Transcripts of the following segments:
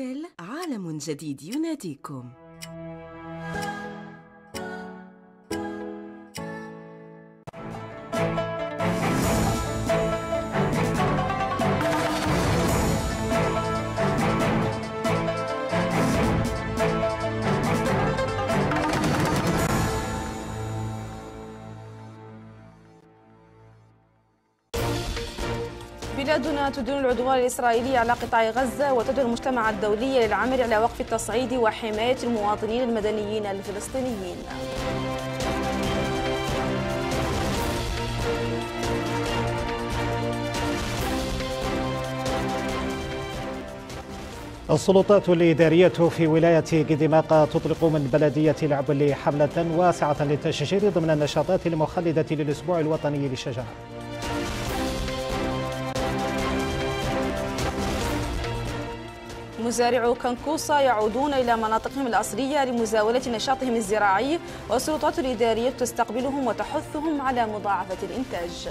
تل عالم جديد يناديكم تدين العدوان الإسرائيلي على قطاع غزة وتدعو المجتمع الدولي للعمل على وقف التصعيد وحماية المواطنين المدنيين الفلسطينيين السلطات الإدارية في ولاية قدماقة تطلق من بلدية العبل حملة واسعة للتشجير ضمن النشاطات المخلدة للأسبوع الوطني للشجرة مزارعو كنكوصة يعودون إلى مناطقهم الأصلية لمزاولة نشاطهم الزراعي والسلطات الإدارية تستقبلهم وتحثهم على مضاعفة الإنتاج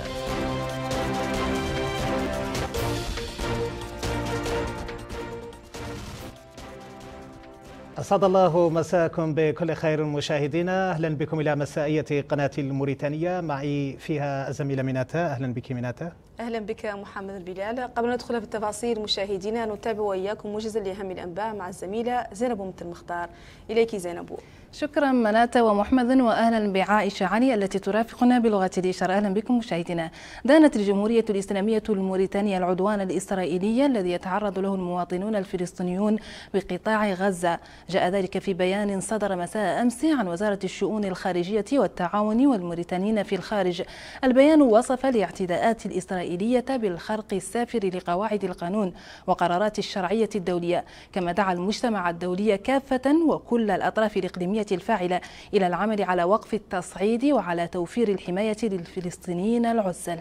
أسعد الله مساءكم بكل خير مشاهدينا أهلا بكم إلى مسائية قناة الموريتانية معي فيها الزميلة ميناتا أهلا بك ميناتا أهلا بك محمد البلال قبل أن ندخل في التفاصيل مشاهدينا نتابع وإياكم موجز لأهم الأنباء مع الزميلة زينب مثل المختار إليك زينب شكرا مناة ومحمد وأهلا بعائشة علي التي ترافقنا بلغة الإشارة أهلا بكم مشاهدينا دانت الجمهورية الإسلامية الموريتانية العدوان الإسرائيلي الذي يتعرض له المواطنون الفلسطينيون بقطاع غزة جاء ذلك في بيان صدر مساء أمس عن وزارة الشؤون الخارجية والتعاون والموريتانيين في الخارج البيان وصف الاعتداءات الإسرائيلية الإسرائيلية بالخرق السافر لقواعد القانون وقرارات الشرعية الدولية كما دعا المجتمع الدولي كافة وكل الأطراف الإقليمية الفاعلة إلى العمل على وقف التصعيد وعلى توفير الحماية للفلسطينيين العزل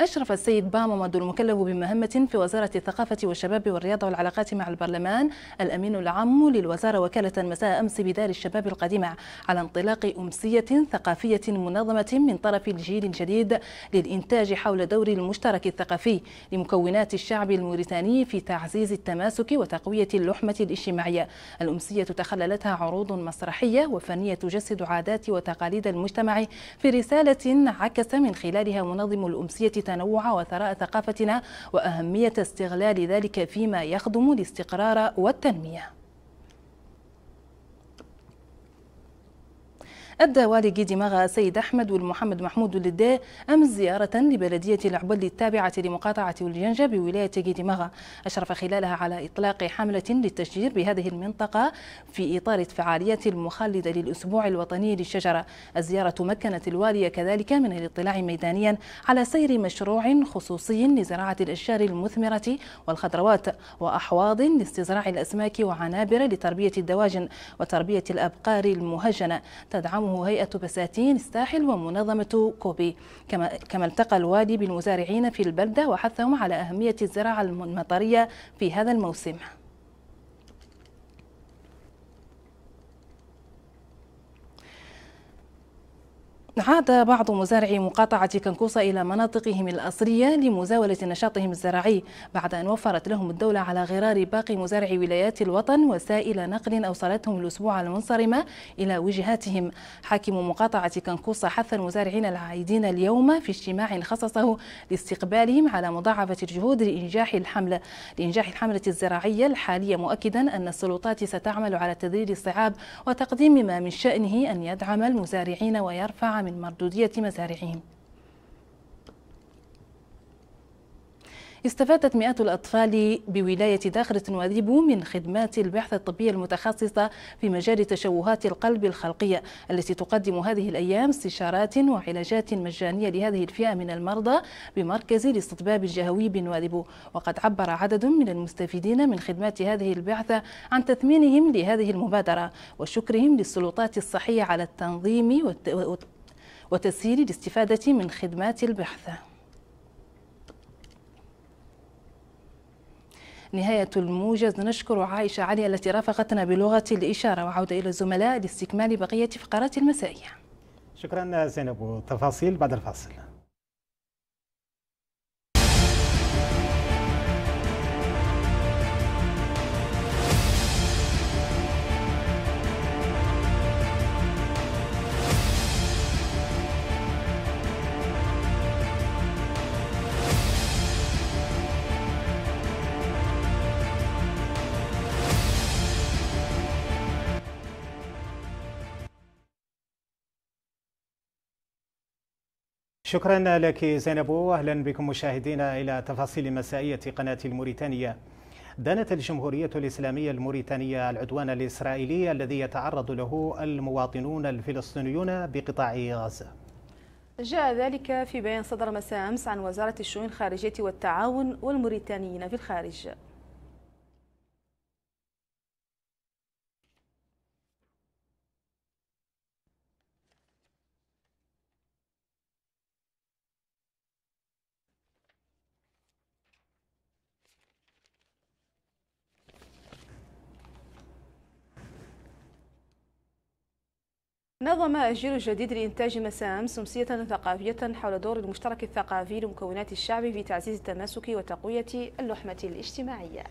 أشرف السيد بامامد المكلف بمهمة في وزارة الثقافة والشباب والرياضة والعلاقات مع البرلمان الأمين العام للوزارة وكالة مساء أمس بدار الشباب القديمة على انطلاق أمسية ثقافية منظمة من طرف الجيل الجديد للإنتاج حول دور المشترك الثقافي لمكونات الشعب الموريتاني في تعزيز التماسك وتقوية اللحمة الاجتماعية الأمسية تخللتها عروض مسرحية وفنية تجسد عادات وتقاليد المجتمع في رسالة عكس من خلالها منظم الأمسية التنوع وثراء ثقافتنا وأهمية استغلال ذلك فيما يخدم الاستقرار والتنمية أدى والي دماغ السيد أحمد والمحمد محمود للداء أمس زيارة لبلدية العبل التابعة لمقاطعة الجنجة بولاية دماغ أشرف خلالها على إطلاق حملة للتشجير بهذه المنطقة في إطار الفعاليات المخلدة للأسبوع الوطني للشجرة الزيارة مكنت الوالية كذلك من الاطلاع ميدانيا على سير مشروع خصوصي لزراعة الأشجار المثمرة والخضروات وأحواض لاستزراع الأسماك وعنابر لتربية الدواجن وتربية الأبقار المهجنة تدعم هيئة بساتين الساحل ومنظمة كوبي كما, كما التقى الوادي بالمزارعين في البلدة وحثهم على أهمية الزراعة المطرية في هذا الموسم عاد بعض مزارعي مقاطعة كنكوصة إلى مناطقهم الأصرية لمزاولة نشاطهم الزراعي بعد أن وفرت لهم الدولة على غرار باقي مزارعي ولايات الوطن وسائل نقل أوصلتهم الأسبوع المنصرمة إلى وجهاتهم حاكم مقاطعة كنكوصة حث المزارعين العايدين اليوم في اجتماع خصصه لاستقبالهم على مضاعفة الجهود لإنجاح الحملة لإنجاح الحملة الزراعية الحالية مؤكدا أن السلطات ستعمل على تذليل الصعاب وتقديم ما من شأنه أن يدعم المزارعين ويرفع من من مردودية مزارعهم استفادت مئات الأطفال بولاية داخرة وذيب من خدمات البحث الطبي المتخصصة في مجال تشوهات القلب الخلقية التي تقدم هذه الأيام استشارات وعلاجات مجانية لهذه الفئة من المرضى بمركز الاستطباب الجهوي بنواذب وقد عبر عدد من المستفيدين من خدمات هذه البعثة عن تثمينهم لهذه المبادرة وشكرهم للسلطات الصحية على التنظيم والت... وتسهيل الاستفادة من خدمات البحث نهاية الموجز نشكر عائشة علي التي رافقتنا بلغة الإشارة وعودة إلى الزملاء لاستكمال بقية فقرات المسائية شكرا زينب تفاصيل بعد الفاصل شكرا لك زينب واهلا بكم مشاهدينا الى تفاصيل مسائيه قناه الموريتانيه. دانت الجمهوريه الاسلاميه الموريتانيه العدوان الاسرائيلي الذي يتعرض له المواطنون الفلسطينيون بقطاع غزه. جاء ذلك في بيان صدر مساء امس عن وزاره الشؤون الخارجيه والتعاون والموريتانيين في الخارج. نظم الجيل الجديد لإنتاج مسام أمسية ثقافية حول دور المشترك الثقافي لمكونات الشعب في تعزيز التماسك وتقوية اللحمة الاجتماعية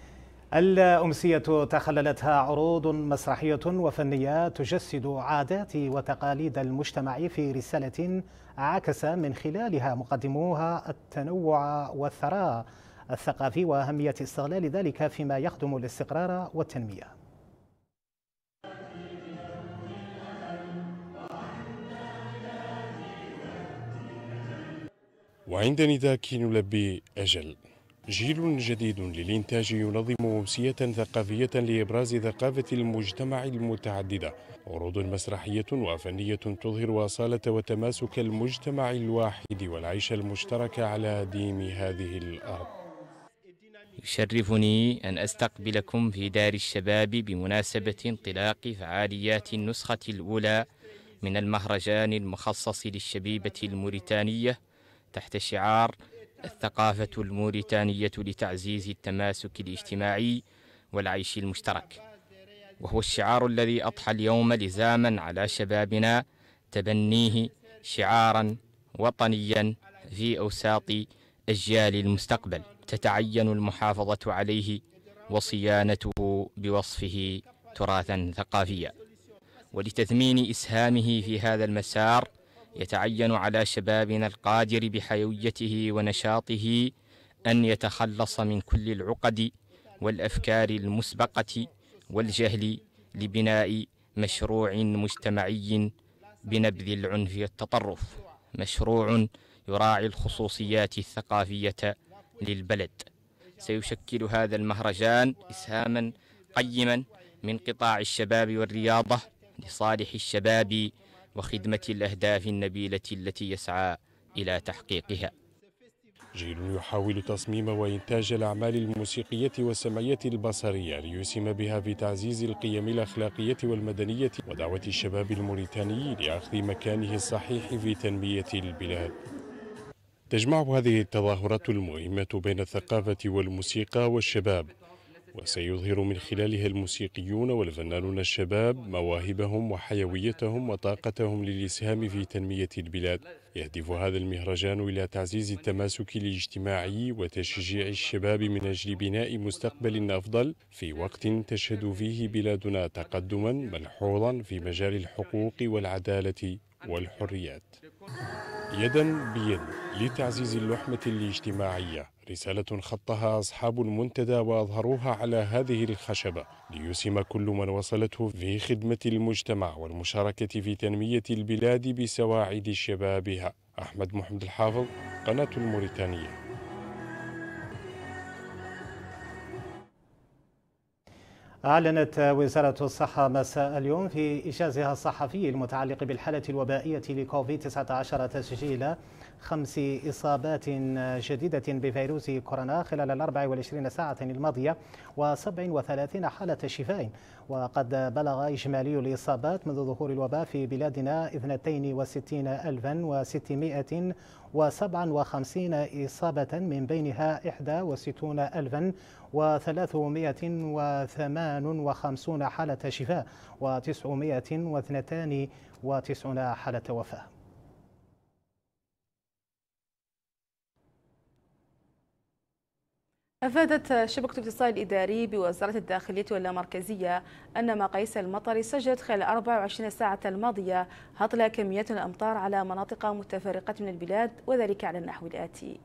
الأمسية تخللتها عروض مسرحية وفنية تجسد عادات وتقاليد المجتمع في رسالة عكس من خلالها مقدموها التنوع والثراء الثقافي وأهمية استغلال ذلك فيما يخدم الاستقرار والتنمية وعند نداء نلبي أجل جيل جديد للإنتاج ينظم أمسية ثقافية لإبراز ثقافة المجتمع المتعددة عروض مسرحية وفنية تظهر أصالة وتماسك المجتمع الواحد والعيش المشترك على ديم هذه الأرض يشرفني أن أستقبلكم في دار الشباب بمناسبة انطلاق فعاليات النسخة الأولى من المهرجان المخصص للشبيبة الموريتانية تحت شعار الثقافة الموريتانية لتعزيز التماسك الاجتماعي والعيش المشترك وهو الشعار الذي أضحى اليوم لزاما على شبابنا تبنيه شعارا وطنيا في أوساط أجيال المستقبل تتعين المحافظة عليه وصيانته بوصفه تراثا ثقافيا ولتثمين إسهامه في هذا المسار يتعين على شبابنا القادر بحيويته ونشاطه ان يتخلص من كل العقد والافكار المسبقه والجهل لبناء مشروع مجتمعي بنبذ العنف والتطرف مشروع يراعي الخصوصيات الثقافيه للبلد سيشكل هذا المهرجان اسهاما قيما من قطاع الشباب والرياضه لصالح الشباب وخدمة الأهداف النبيلة التي يسعى إلى تحقيقها جيل يحاول تصميم وإنتاج الأعمال الموسيقية والسمعية البصرية ليسهم بها في تعزيز القيم الأخلاقية والمدنية ودعوة الشباب الموريتاني لأخذ مكانه الصحيح في تنمية البلاد تجمع هذه التظاهرات المهمة بين الثقافة والموسيقى والشباب وسيظهر من خلالها الموسيقيون والفنانون الشباب مواهبهم وحيويتهم وطاقتهم للإسهام في تنمية البلاد يهدف هذا المهرجان إلى تعزيز التماسك الاجتماعي وتشجيع الشباب من أجل بناء مستقبل أفضل في وقت تشهد فيه بلادنا تقدما ملحوظا في مجال الحقوق والعدالة والحريات يدا بيد لتعزيز اللحمة الاجتماعية رسالة خطها أصحاب المنتدى وأظهروها على هذه الخشبة ليسهم كل من وصلته في خدمة المجتمع والمشاركة في تنمية البلاد بسواعد شبابها أحمد محمد الحافظ قناة الموريتانية أعلنت وزارة الصحة مساء اليوم في إجازها الصحفي المتعلق بالحالة الوبائية لكوفيد-19 تسجيل خمس إصابات جديدة بفيروس كورونا خلال الأربع والعشرين ساعة الماضية و37 حالة شفاء وقد بلغ إجمالي الإصابات منذ ظهور الوباء في بلادنا وخمسين إصابة من بينها ألفا و358 حالة شفاء و992 حالة وفاة أفادت شبكة الاتصال الإداري بوزارة الداخلية واللامركزية أن مقاييس المطر سجلت خلال 24 ساعة الماضية هطل كميات الأمطار على مناطق متفرقة من البلاد وذلك على النحو الآتي.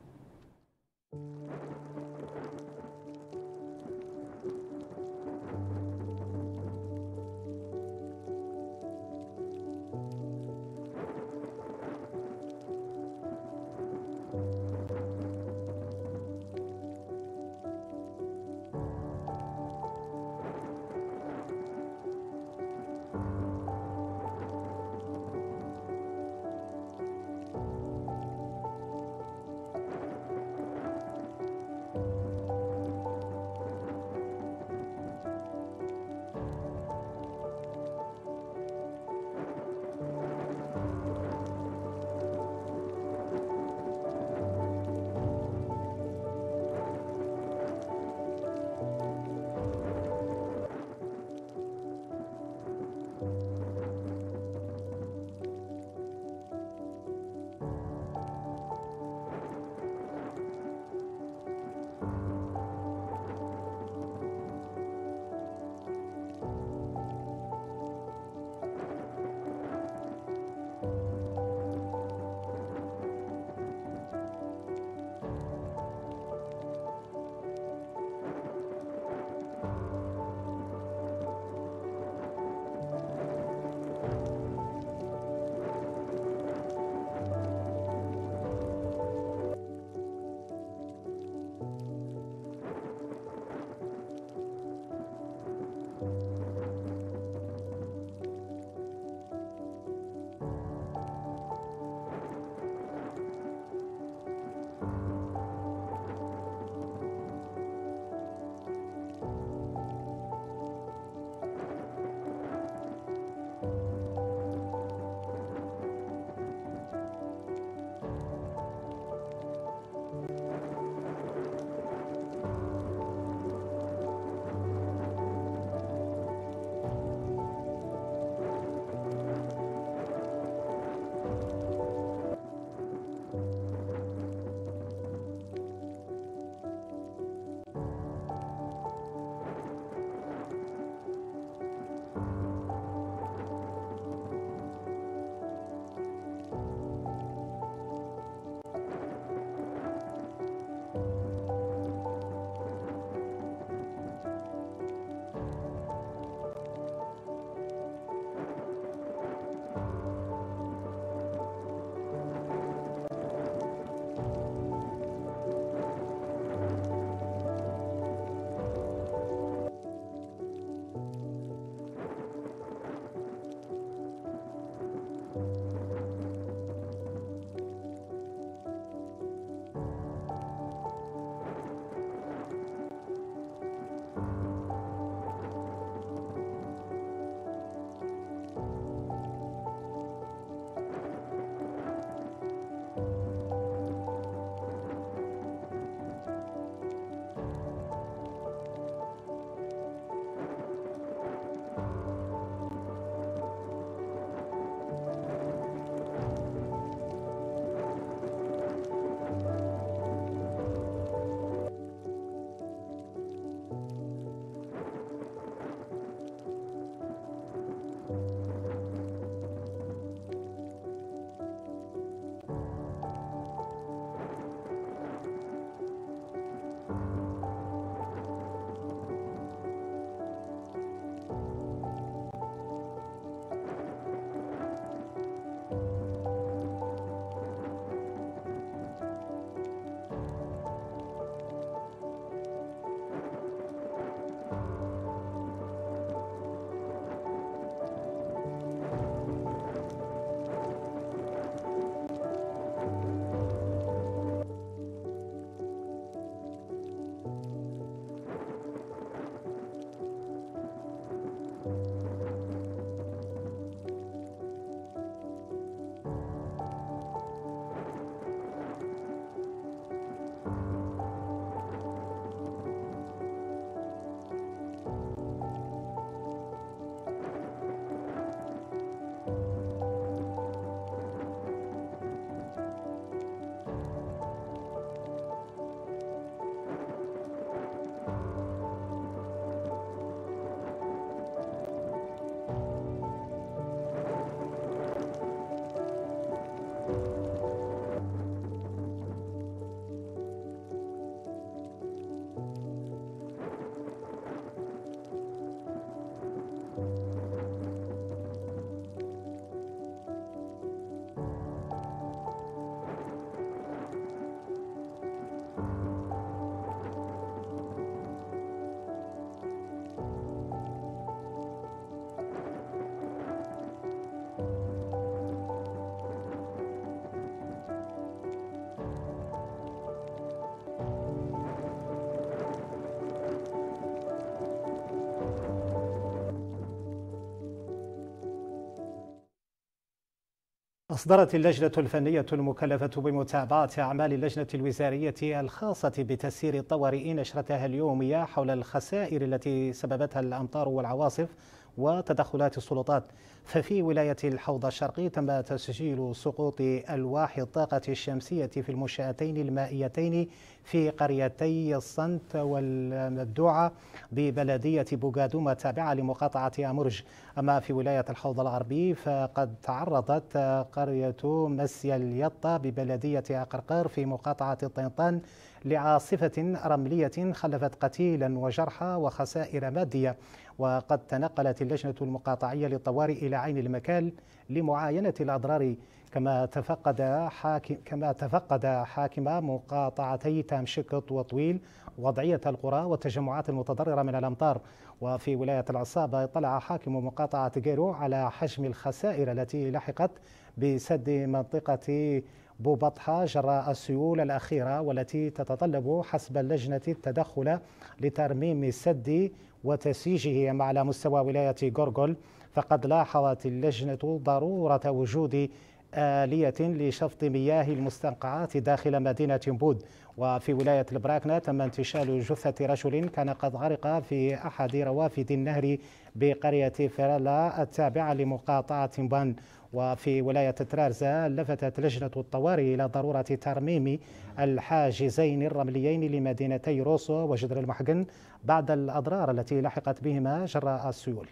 أصدرت اللجنة الفنية المكلفة بمتابعة أعمال اللجنة الوزارية الخاصة بتسيير الطوارئ نشرتها اليومية حول الخسائر التي سببتها الأمطار والعواصف وتدخلات السلطات ففي ولاية الحوض الشرقي تم تسجيل سقوط ألواح الطاقة الشمسية في المنشأتين المائيتين في قريتي الصنت والمبدوعة ببلدية بوغادوما التابعة لمقاطعة أمرج أما في ولاية الحوض الغربي فقد تعرضت قرية مسيا اليطة ببلدية أقرقر في مقاطعة الطنطان لعاصفة رملية خلفت قتيلا وجرحى وخسائر مادية وقد تنقلت اللجنة المقاطعية للطوارئ إلى عين المكان لمعاينة الأضرار كما تفقد حاكم كما تفقد حاكم مقاطعتي تامشكط وطويل وضعية القرى والتجمعات المتضررة من الأمطار وفي ولاية العصابة اطلع حاكم مقاطعة جيرو على حجم الخسائر التي لحقت بسد منطقة بوبطحة جراء السيول الأخيرة والتي تتطلب حسب اللجنة التدخل لترميم السد وتسييجه على مستوى ولاية غورغول فقد لاحظت اللجنة ضرورة وجود آلية لشفط مياه المستنقعات داخل مدينة بود وفي ولاية البراكنة تم انتشال جثة رجل كان قد غرق في أحد روافد النهر بقرية فيرلا التابعة لمقاطعة بان وفي ولاية ترارزة لفتت لجنة الطوارئ إلى ضرورة ترميم الحاجزين الرمليين لمدينتي روسو وجدر المحقن بعد الأضرار التي لحقت بهما جراء السيول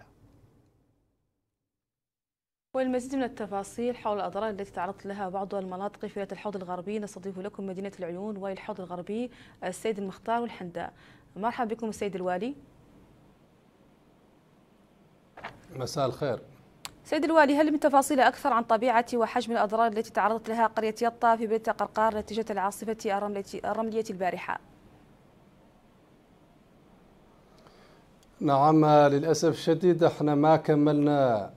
والمزيد من التفاصيل حول الأضرار التي تعرضت لها بعض المناطق في ولاية الحوض الغربي نستضيف لكم مدينة العيون والحوض الغربي السيد المختار والحنداء مرحبا بكم السيد الوالي مساء الخير سيد الوالي هل من تفاصيل أكثر عن طبيعة وحجم الأضرار التي تعرضت لها قرية يطا في بلدة قرقار نتيجة العاصفة الرملية البارحة؟ نعم للأسف الشديد احنا ما كملنا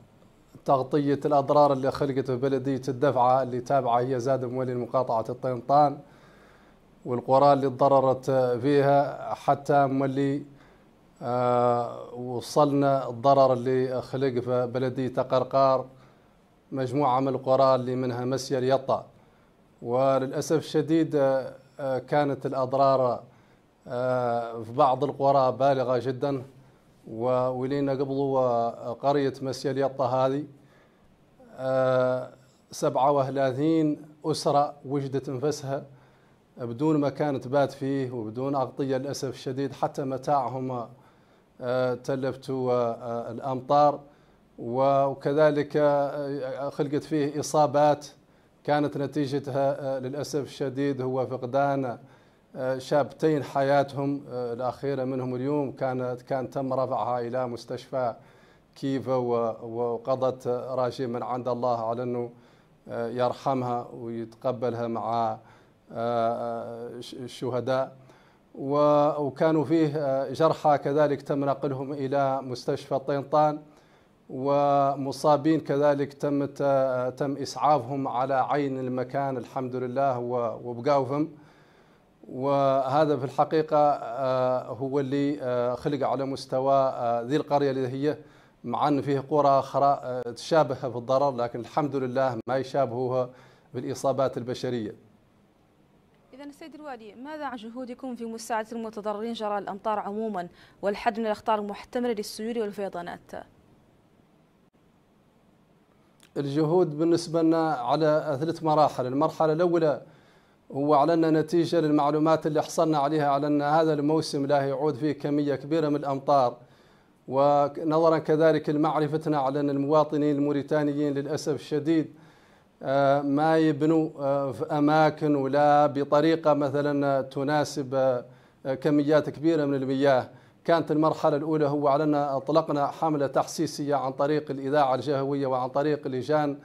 تغطية الأضرار اللي خلقت في بلدية الدفعة اللي تابعة هي زاد مولي لمقاطعة الطينطان والقرى اللي تضررت فيها حتى مولي آه، وصلنا الضرر اللي خلق في بلدية قرقار مجموعة من القرى اللي منها مسيا اليطا وللأسف الشديد آه، آه، كانت الأضرار في بعض القرى بالغة جدا وولينا قبل قرية مسيا اليطا هذه 37 أسرة وجدت نفسها بدون ما كانت بات فيه وبدون أغطية للأسف الشديد حتى متاعهم تلفت الأمطار وكذلك آه، خلقت فيه إصابات كانت نتيجتها آه، للأسف الشديد هو فقدان آه، شابتين حياتهم الأخيرة منهم اليوم كانت كان تم رفعها إلى مستشفى كيفا وقضت راجي من عند الله على أنه يرحمها ويتقبلها مع الشهداء وكانوا فيه آه، جرحى كذلك تم نقلهم إلى مستشفى طينطان ومصابين كذلك تم آه، تم إسعافهم على عين المكان الحمد لله وبقاوهم وهذا في الحقيقة آه، هو اللي خلق على مستوى ذي القرية اللي هي مع أن فيه قرى اخرى تشابه في الضرر لكن الحمد لله ما يشابهوها بالإصابات البشرية إذا سيد الوالي ماذا عن جهودكم في مساعدة المتضررين جراء الأمطار عموما والحد من الأخطار المحتملة للسيول والفيضانات؟ الجهود بالنسبة لنا على ثلاث مراحل المرحلة الأولى هو ان نتيجة للمعلومات اللي حصلنا عليها على أن هذا الموسم لا يعود فيه كمية كبيرة من الأمطار ونظرا كذلك لمعرفتنا على أن المواطنين الموريتانيين للأسف الشديد آه، ما يبنوا آه، في أماكن ولا بطريقة مثلا تناسب آه، كميات كبيرة من المياه كانت المرحلة الأولى هو ان أطلقنا حملة تحسيسية عن طريق الإذاعة الجهوية وعن طريق لجان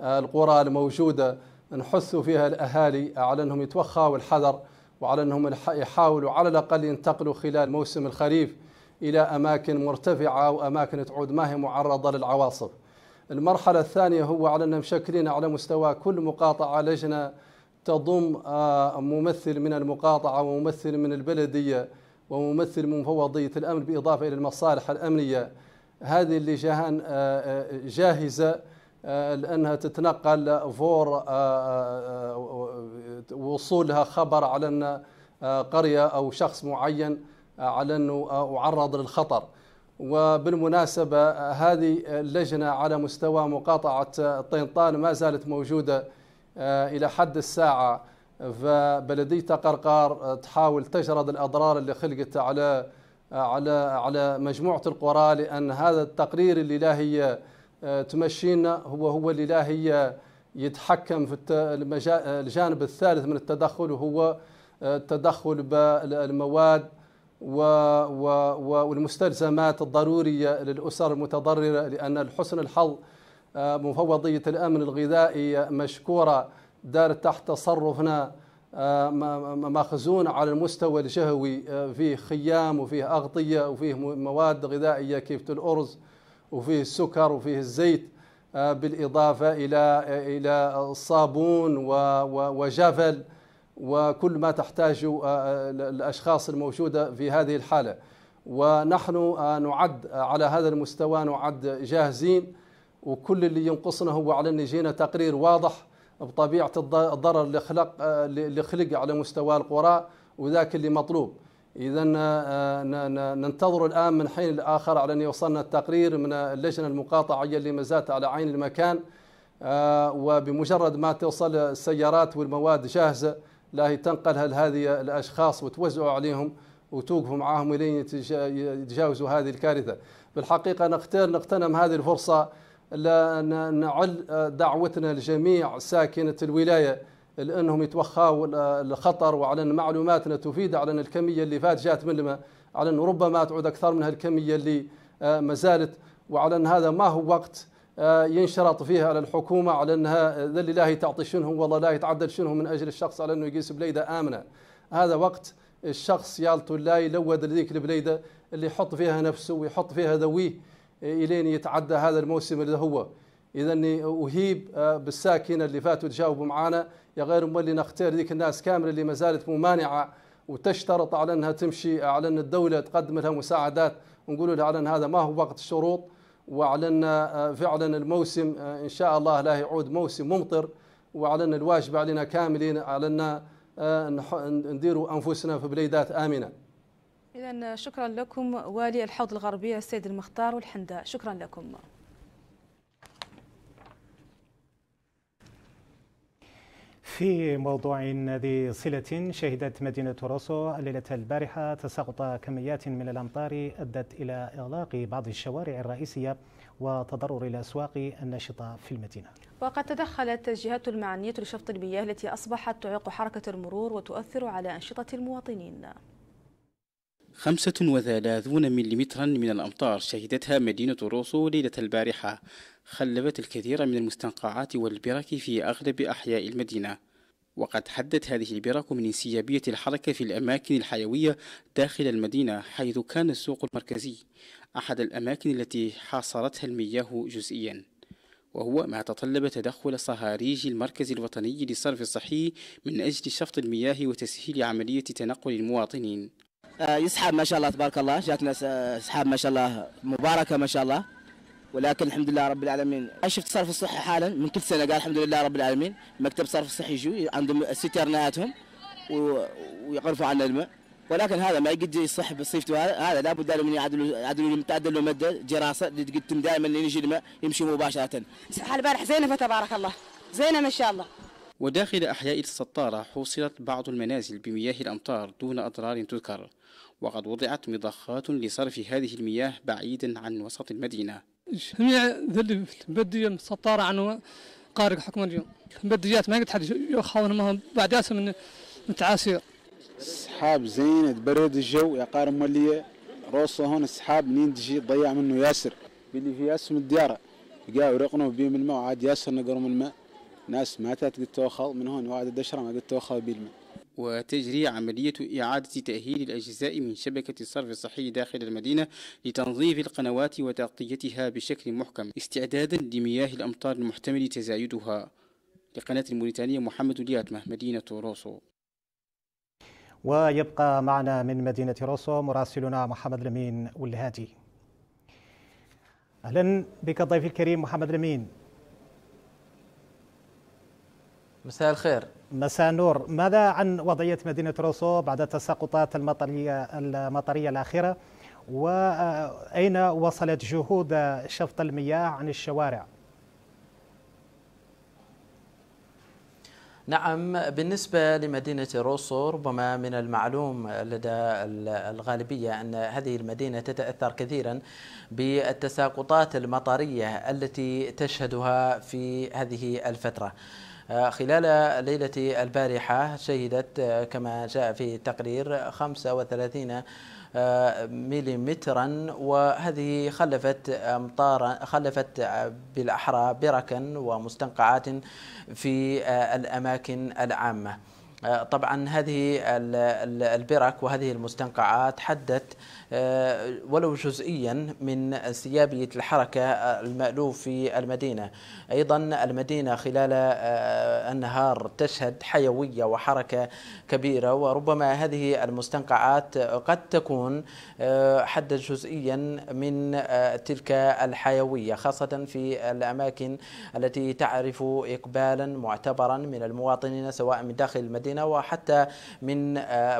القرى الموجودة نحث فيها الأهالي على أنهم يتوخوا الحذر وعلى أنهم يحاولوا على الأقل ينتقلوا خلال موسم الخريف إلى أماكن مرتفعة وأماكن تعود ما هي معرضة للعواصف المرحلة الثانية هو على أنهم مشكلين على مستوى كل مقاطعة لجنة تضم آه، ممثل من المقاطعة وممثل من البلدية وممثل من مفوضية الأمن بالإضافة إلى المصالح الأمنية هذه اللجان آه، آه، جاهزة لأنها تتنقل فور وصولها خبر على أن قرية أو شخص معين على أنه عرض للخطر وبالمناسبة هذه اللجنة على مستوى مقاطعة طينطان ما زالت موجودة آه، إلى حد الساعة فبلدية قرقار آه، تحاول تجرد الأضرار اللي خلقت على آه، على على مجموعة القرى لأن هذا التقرير اللي لا هي تمشينا هو هو اللي لا هي يتحكم في الجانب الثالث من التدخل وهو التدخل بالمواد و و والمستلزمات الضرورية للأسر المتضررة لأن لحسن الحظ آه، مفوضية الأمن الغذائي مشكورة دارت تحت تصرفنا آه، مخزون على المستوى الجهوي آه، فيه خيام وفيه أغطية وفيه مواد غذائية كيف الأرز وفيه السكر وفيه الزيت بالإضافة إلى إلى الصابون وجفل وكل ما تحتاجه آه، الأشخاص آه، الموجودة في هذه الحالة ونحن آه، نعد على هذا المستوى نعد جاهزين وكل اللي ينقصنا هو على أن يجينا تقرير واضح بطبيعة الضرر اللي خلق اللي خلق على مستوى القرى وذاك اللي مطلوب إذا ننتظر الآن من حين لآخر على أن يوصلنا التقرير من اللجنة المقاطعية اللي مازالت على عين المكان وبمجرد ما توصل السيارات والمواد جاهزة لا هي تنقلها لهذه الاشخاص وتوزعوا عليهم وتوقفوا معاهم الين يتجاوزوا هذه الكارثه. بالحقيقه نختار نغتنم هذه الفرصه نعل دعوتنا لجميع ساكنه الولايه لانهم يتوخاوا الخطر وعلى ان معلوماتنا تفيد على ان الكميه اللي فات جات من الماء على ان ربما تعود اكثر من هالكميه اللي آه، ما زالت وعلى ان هذا ما هو وقت آه، ينشرط فيها على الحكومه على انها ذل الله تعطي شنه والله لا يتعدل شنه من اجل الشخص على انه يقيس بليده امنه هذا وقت الشخص يالته لا يلود لذيك البليده اللي يحط فيها نفسه ويحط فيها ذويه آه، الين يتعدى هذا الموسم اللي هو اذا اهيب آه، بالساكنه اللي فاتوا تجاوبوا معانا يا غير مولي نختار ذيك الناس كامله اللي ما زالت ممانعه وتشترط على انها تمشي على ان الدوله تقدم لها مساعدات ونقول لها على ان هذا ما هو وقت الشروط وعلنا آه، فعلا الموسم آه، إن شاء الله لا يعود موسم ممطر وعلنا الواجب علينا كاملين علنا آه، نديروا أنفسنا في بليدات آمنة إذا شكرا لكم والي الحوض الغربي السيد المختار والحمداء شكرا لكم في موضوع ذي صلة شهدت مدينة روسو الليلة البارحة تساقط كميات من الأمطار أدت إلى إغلاق بعض الشوارع الرئيسية وتضرر الأسواق النشطة في المدينة وقد تدخلت الجهات المعنية لشفط المياه التي أصبحت تعيق حركة المرور وتؤثر على أنشطة المواطنين 35 ملم من الأمطار شهدتها مدينة روسو ليلة البارحة خلبت الكثير من المستنقعات والبرك في أغلب أحياء المدينة وقد حدت هذه البرك من انسيابية الحركة في الأماكن الحيوية داخل المدينة حيث كان السوق المركزي أحد الأماكن التي حاصرتها المياه جزئيا وهو ما تطلب تدخل صهاريج المركز الوطني للصرف الصحي من أجل شفط المياه وتسهيل عملية تنقل المواطنين آه، يسحب ما شاء الله تبارك الله جاتنا اسحاب آه، ما شاء الله مباركه ما شاء الله ولكن الحمد لله رب العالمين شفت صرف الصحي حالا من كل سنه قال الحمد لله رب العالمين مكتب صرف الصحي يجوا عندهم ستيرناتهم ويقرفوا عن الماء ولكن هذا ما يقدر يصح بصيفته هذا هذا لابد من يعدلوا يعدلوا تعدلوا مده دراسه تقدم دائما يجي الماء يمشي مباشره. الصحه البارح زينه فتبارك الله زينه ما شاء الله. وداخل أحياء السطارة حوصلت بعض المنازل بمياه الأمطار دون أضرار تذكر وقد وضعت مضخات لصرف هذه المياه بعيدا عن وسط المدينة جميع ذل بدي سطار عن قارق حكم اليوم بديات ما قد حد يخاون معهم بعد من متعاسير سحاب زين تبرد الجو يا قارم مولية روسه هون السحاب نين تجي ضيع منه ياسر باللي في ياسر من الديارة جاء ورقنا بيه من الماء وعاد ياسر نقروا من الماء ناس ماتت قد توخل من هون وعاد الدشرة ما قد توخل بيه الماء وتجري عملية إعادة تأهيل الأجزاء من شبكة الصرف الصحي داخل المدينة لتنظيف القنوات وتغطيتها بشكل محكم استعدادا لمياه الأمطار المحتمل تزايدها لقناة الموريتانية محمد لياتمة مدينة روسو ويبقى معنا من مدينة روسو مراسلنا محمد لمين والهادي أهلا بك ضيفي الكريم محمد لمين مساء الخير مساء نور ماذا عن وضعية مدينة روسو بعد التساقطات المطرية, المطرية الأخيرة وأين وصلت جهود شفط المياه عن الشوارع؟ نعم بالنسبة لمدينة روسو ربما من المعلوم لدى الغالبية أن هذه المدينة تتأثر كثيرا بالتساقطات المطرية التي تشهدها في هذه الفترة آه، خلال ليلة البارحة شهدت آه، كما جاء في التقرير 35 آه، مليمترا وهذه خلفت امطارا خلفت بالاحرى بركا ومستنقعات في الاماكن العامه. طبعا هذه البرك وهذه المستنقعات حدت آه، ولو جزئيا من سيابية الحركة المألوف في المدينة أيضا المدينة خلال آه، النهار تشهد حيوية وحركة كبيرة وربما هذه المستنقعات قد تكون آه، حد جزئيا من تلك الحيوية خاصة في الأماكن التي تعرف إقبالا معتبرا من المواطنين سواء من داخل المدينة وحتى من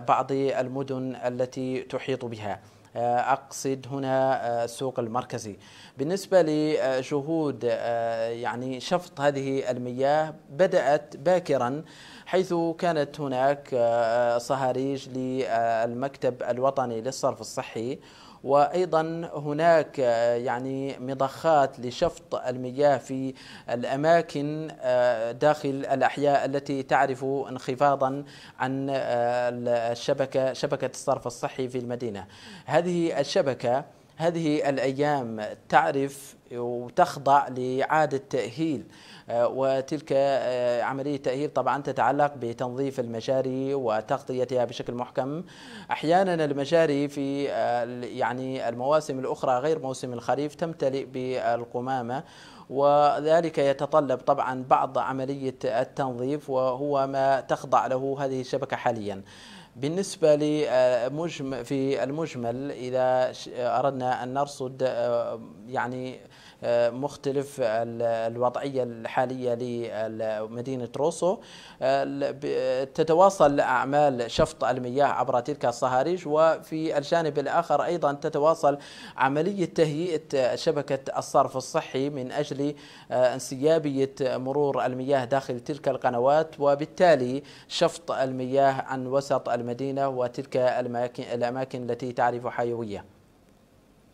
بعض المدن التي تحيط بها آه، أقصد هنا آه، السوق المركزي بالنسبة لجهود آه، يعني شفط هذه المياه بدأت باكرا حيث كانت هناك صهاريج للمكتب الوطني للصرف الصحي وايضا هناك آه، يعني مضخات لشفط المياه في الاماكن آه، داخل الاحياء التي تعرف انخفاضا عن آه، الشبكه شبكه الصرف الصحي في المدينه. هذه الشبكه هذه الايام تعرف وتخضع لاعاده تاهيل آه، وتلك آه، عملية تأهيل طبعا تتعلق بتنظيف المجاري وتغطيتها بشكل محكم أحيانا المجاري في آه، يعني المواسم الأخرى غير موسم الخريف تمتلئ بالقمامة وذلك يتطلب طبعا بعض عملية التنظيف وهو ما تخضع له هذه الشبكة حاليا بالنسبة لمجم في المجمل إذا أردنا أن نرصد يعني مختلف الوضعية الحالية لمدينة روسو تتواصل أعمال شفط المياه عبر تلك الصهاريج وفي الجانب الآخر أيضا تتواصل عملية تهيئة شبكة الصرف الصحي من أجل آه، انسيابية مرور المياه داخل تلك القنوات وبالتالي شفط المياه عن وسط المدينة وتلك الأماكن التي تعرف حيوية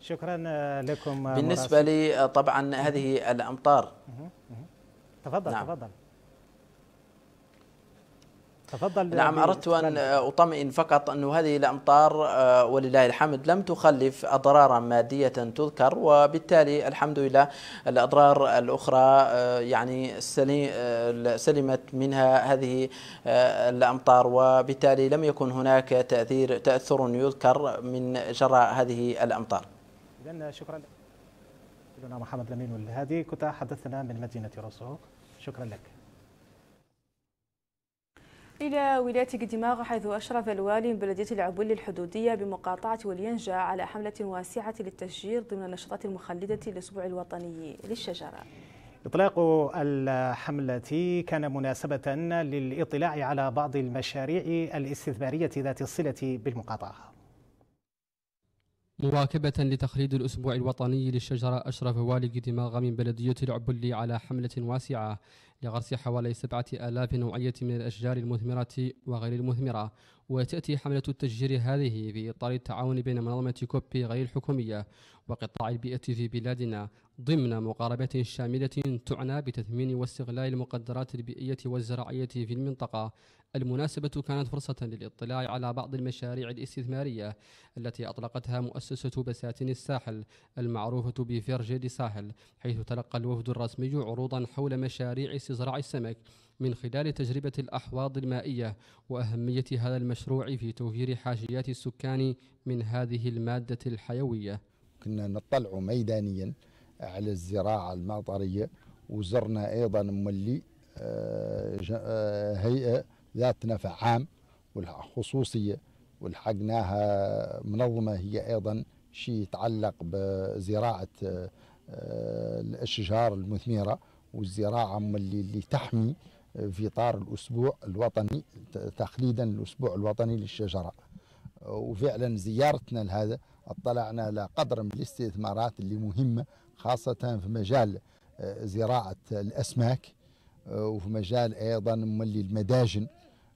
شكرا آه، لكم آه، بالنسبه لي آه، طبعا هذه الامطار تفضل نعم. تفضل تفضل نعم اردت ان اطمئن فقط انه هذه الامطار ولله الحمد لم تخلف اضرارا ماديه تذكر وبالتالي الحمد لله الاضرار الاخرى يعني سلمت منها هذه الامطار وبالتالي لم يكن هناك تاثير تاثر يذكر من جراء هذه الامطار إذا شكرا لنا محمد لمين والهادي كنت حدثنا من مدينة رسوق شكرا لك إلى ولاية دماغ حيث أشرف الوالي من بلدية العبول الحدودية بمقاطعة ولينجا على حملة واسعة للتشجير ضمن النشاطات المخلدة للأسبوع الوطني للشجرة إطلاق الحملة كان مناسبة للإطلاع على بعض المشاريع الاستثمارية ذات الصلة بالمقاطعة مواكبة لتخليد الأسبوع الوطني للشجرة أشرف والي دماغ من بلدية العبلي على حملة واسعة لغرس حوالي سبعة آلاف نوعية من الأشجار المثمرة وغير المثمرة وتأتي حملة التشجير هذه في إطار التعاون بين منظمة كوبي غير الحكومية وقطاع البيئة في بلادنا ضمن مقاربة شاملة تعنى بتثمين واستغلال المقدرات البيئية والزراعية في المنطقة المناسبة كانت فرصة للاطلاع على بعض المشاريع الاستثمارية التي أطلقتها مؤسسة بساتين الساحل المعروفة بفيرجي دي ساحل حيث تلقى الوفد الرسمي عروضا حول مشاريع استزراع السمك من خلال تجربة الأحواض المائية وأهمية هذا المشروع في توفير حاجيات السكان من هذه المادة الحيوية كنا نطلع ميدانيا على الزراعة المطرية وزرنا أيضا مولي آه، آه، هيئة ذات نفع عام ولها خصوصية ولحقناها منظمة هي أيضا شيء يتعلق بزراعة آه، الأشجار المثمرة والزراعة اللي, اللي تحمي في إطار الأسبوع الوطني تقليدا الأسبوع الوطني للشجرة وفعلا زيارتنا لهذا اطلعنا على قدر من الاستثمارات اللي مهمة خاصة في مجال آه، زراعة الأسماك آه، وفي مجال أيضا ملي المداجن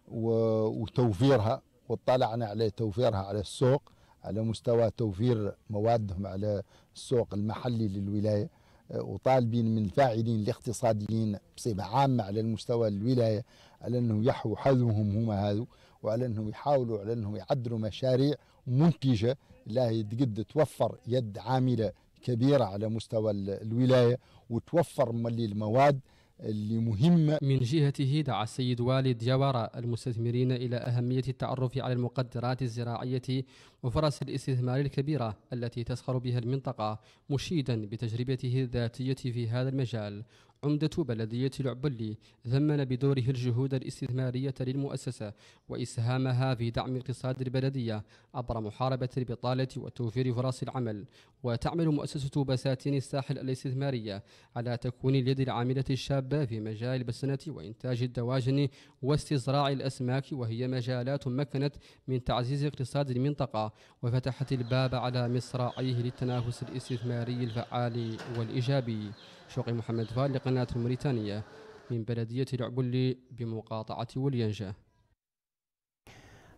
وتوفيرها واطلعنا على توفيرها على السوق على مستوى توفير موادهم على السوق المحلي للولايه آه، وطالبين من الفاعلين الاقتصاديين بصفه عامه على المستوى الولايه على أنهم يحو حذوهم هما هذو وعلى انهم يحاولوا على انهم يعدلوا مشاريع منتجه لا تقد توفر يد عامله كبيره على مستوى الولايه وتوفر ملي المواد اللي مهمة من جهته دعا السيد والد جوارة المستثمرين إلى أهمية التعرف على المقدرات الزراعية وفرص الاستثمار الكبيرة التي تسخر بها المنطقة مشيدا بتجربته الذاتية في هذا المجال عمدة بلدية العبلي ذمن بدوره الجهود الاستثمارية للمؤسسة وإسهامها في دعم اقتصاد البلدية عبر محاربة البطالة وتوفير فرص العمل وتعمل مؤسسة بساتين الساحل الاستثمارية على تكوين اليد العاملة الشابة في مجال البسنة وإنتاج الدواجن واستزراع الأسماك وهي مجالات مكنت من تعزيز اقتصاد المنطقة وفتحت الباب على مصراعيه للتنافس الاستثماري الفعال والإيجابي شوقي محمد فال لقناة الموريتانية من بلدية العبلي بمقاطعة ولينجة